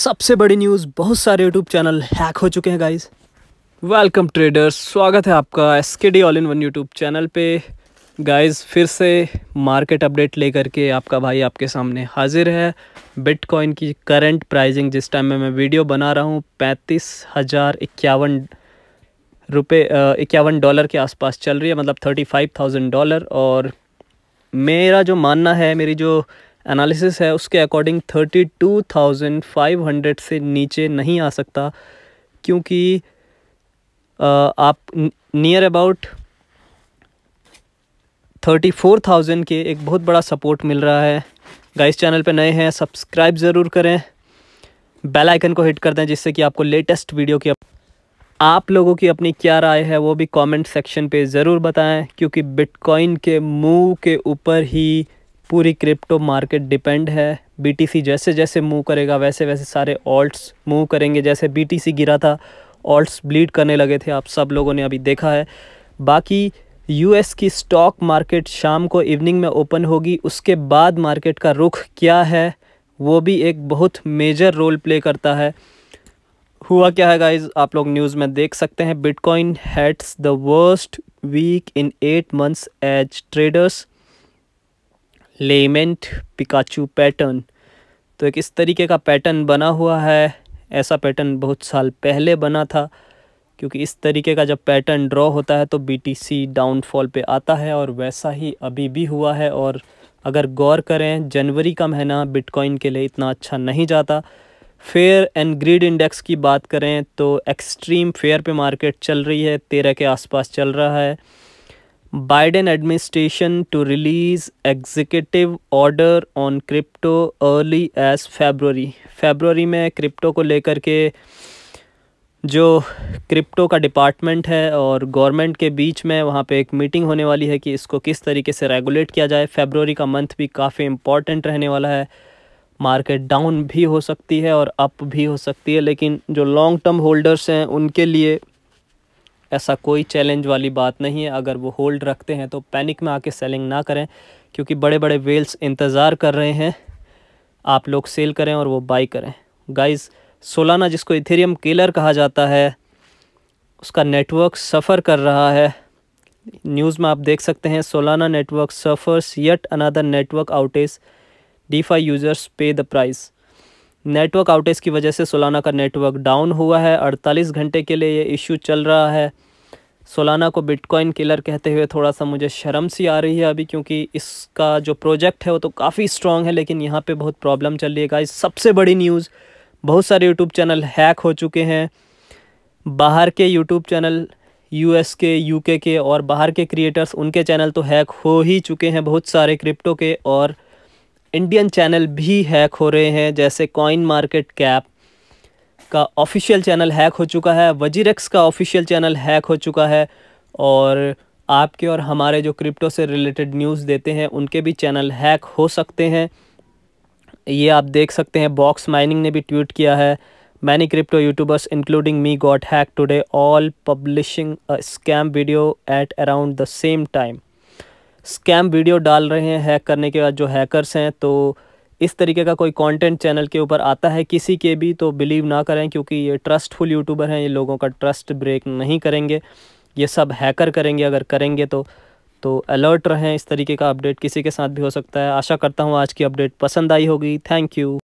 सबसे बड़ी न्यूज़ बहुत सारे यूट्यूब चैनल हैक हो चुके हैं गाइस वेलकम ट्रेडर्स स्वागत है आपका S K D all in one YouTube channel पे गाइस फिर से मार्केट अपडेट लेकर के आपका भाई आपके सामने हाजिर है बिटकॉइन की करंट प्राइजिंग जिस टाइम में मैं वीडियो बना रहा हूँ पैंतीस हज़ार इक्यावन रुपये इक्यावन डॉलर के आसपास चल रही है मतलब थर्टी फाइव थाउजेंड डॉलर और मेरा जो मानना है मेरी जो एनालिसिस है उसके according thirty two thousand five hundred से नीचे नहीं आ सकता क्योंकि आप near about thirty four thousand के एक बहुत बड़ा सपोर्ट मिल रहा है गाइस चैनल पे नए हैं सब्सक्राइब ज़रूर करें बेल आइकन को हिट कर दें जिससे कि आपको लेटेस्ट वीडियो की आप लोगों की अपनी क्या राय है वो भी कमेंट सेक्शन पे ज़रूर बताएं क्योंकि बिटकॉइन के मूव के ऊपर ही पूरी क्रिप्टो मार्केट डिपेंड है बीटीसी जैसे जैसे मूव करेगा वैसे वैसे सारे ऑल्ट्स मूव करेंगे जैसे बीटीसी गिरा था ऑल्ट्स ब्लीड करने लगे थे आप सब लोगों ने अभी देखा है बाकी यूएस की स्टॉक मार्केट शाम को इवनिंग में ओपन होगी उसके बाद मार्केट का रुख क्या है वो भी एक बहुत मेजर रोल प्ले करता है हुआ क्या है गाइज आप लोग न्यूज़ में देख सकते हैं Bitcoin hits the worst week in eight months as traders lament Pikachu pattern तो एक इस तरीके का पैटर्न बना हुआ है ऐसा पैटर्न बहुत साल पहले बना था क्योंकि इस तरीके का जब पैटर्न ड्रॉ होता है तो बीटीसी डाउनफॉल पे आता है और वैसा ही अभी भी हुआ है और अगर गौर करें जनवरी का महीना बिटकॉइन के लिए इतना अच्छा नहीं जाता फेयर एंड ग्रीड इंडेक्स की बात करें तो एक्सट्रीम फेयर पे मार्केट चल रही है तेरह के आसपास चल रहा है Biden administration to release executive order on crypto early as February February में क्रिप्टो को लेकर के जो क्रिप्टो का डिपार्टमेंट है और गवर्नमेंट के बीच में वहाँ पे एक मीटिंग होने वाली है कि इसको किस तरीके से रेगुलेट किया जाए फेबररी का मंथ भी काफ़ी इम्पॉर्टेंट रहने वाला है मार्केट डाउन भी हो सकती है और अप भी हो सकती है लेकिन जो लॉन्ग टर्म होल्डर्स हैं उनके लिए ऐसा कोई चैलेंज वाली बात नहीं है अगर वो होल्ड रखते हैं तो पैनिक में आके सेलिंग ना करें क्योंकि बड़े बड़े वेल्स इंतज़ार कर रहे हैं आप लोग सेल करें और वो बाई करें गाइस सोलाना जिसको इथेरियम केलर कहा जाता है उसका नेटवर्क सफ़र कर रहा है न्यूज़ में आप देख सकते हैं Solana network suffers yet another network outage DeFi users pay the price network outage की वजह से सोलाना का नेटवर्क डाउन हुआ है 48 घंटे के लिए ये इशू चल रहा है सोलाना को बिटकॉइन किलर कहते हुए थोड़ा सा मुझे शर्म सी आ रही है अभी क्योंकि इसका जो प्रोजेक्ट है वो तो काफ़ी स्ट्रॉन्ग है लेकिन यहाँ पे बहुत प्रॉब्लम चल रही है गाइस सबसे बड़ी न्यूज़ बहुत सारे यूट्यूब चैनल हैक हो चुके हैं बाहर के YouTube channel U K U K और बाहर के क्रिएटर्स उनके चैनल तो हैक हो ही चुके हैं बहुत सारे क्रिप्टो के और इंडियन चैनल भी हैक हो रहे हैं जैसे कॉइन मार्केट कैप का ऑफिशियल चैनल हैक हो चुका है वजीर का ऑफिशियल चैनल हैक हो चुका है और आपके और हमारे जो क्रिप्टो से रिलेटेड न्यूज़ देते हैं उनके भी चैनल हैक हो सकते हैं ये आप देख सकते हैं बॉक्स माइनिंग ने भी ट्वीट किया है many crypto YouTubers including me got hack today all publishing scam video at around the same time scam video डाल रहे हैं हैक करने के बाद जो हैकरस हैं तो इस तरीके का कोई कंटेंट चैनल के ऊपर आता है किसी के भी तो बिलीव ना करें क्योंकि ये ट्रस्टफुल यूट्यूबर हैं ये लोगों का ट्रस्ट ब्रेक नहीं करेंगे ये सब हैकर करेंगे अगर करेंगे तो तो अलर्ट रहें इस तरीके का अपडेट किसी के साथ भी हो सकता है आशा करता हूँ आज की अपडेट पसंद आई होगी थैंक यू